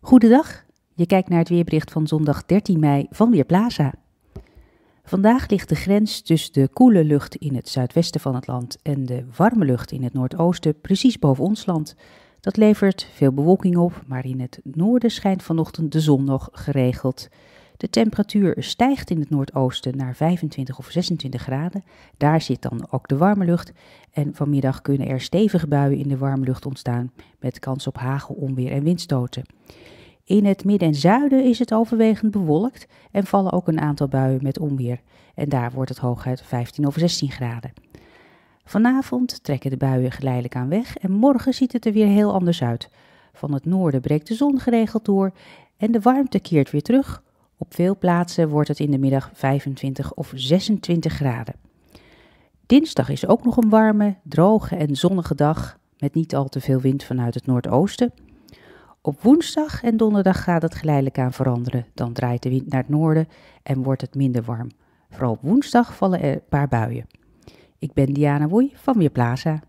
Goedendag, je kijkt naar het weerbericht van zondag 13 mei van Weerplaza. Vandaag ligt de grens tussen de koele lucht in het zuidwesten van het land en de warme lucht in het noordoosten precies boven ons land. Dat levert veel bewolking op, maar in het noorden schijnt vanochtend de zon nog geregeld. De temperatuur stijgt in het noordoosten naar 25 of 26 graden. Daar zit dan ook de warme lucht. En vanmiddag kunnen er stevige buien in de warme lucht ontstaan, met kans op hagel, onweer en windstoten. In het midden en zuiden is het overwegend bewolkt en vallen ook een aantal buien met onweer. En daar wordt het hooguit 15 of 16 graden. Vanavond trekken de buien geleidelijk aan weg en morgen ziet het er weer heel anders uit. Van het noorden breekt de zon geregeld door en de warmte keert weer terug, op veel plaatsen wordt het in de middag 25 of 26 graden. Dinsdag is ook nog een warme, droge en zonnige dag met niet al te veel wind vanuit het noordoosten. Op woensdag en donderdag gaat het geleidelijk aan veranderen. Dan draait de wind naar het noorden en wordt het minder warm. Vooral op woensdag vallen er een paar buien. Ik ben Diana Woei van Weerplaza.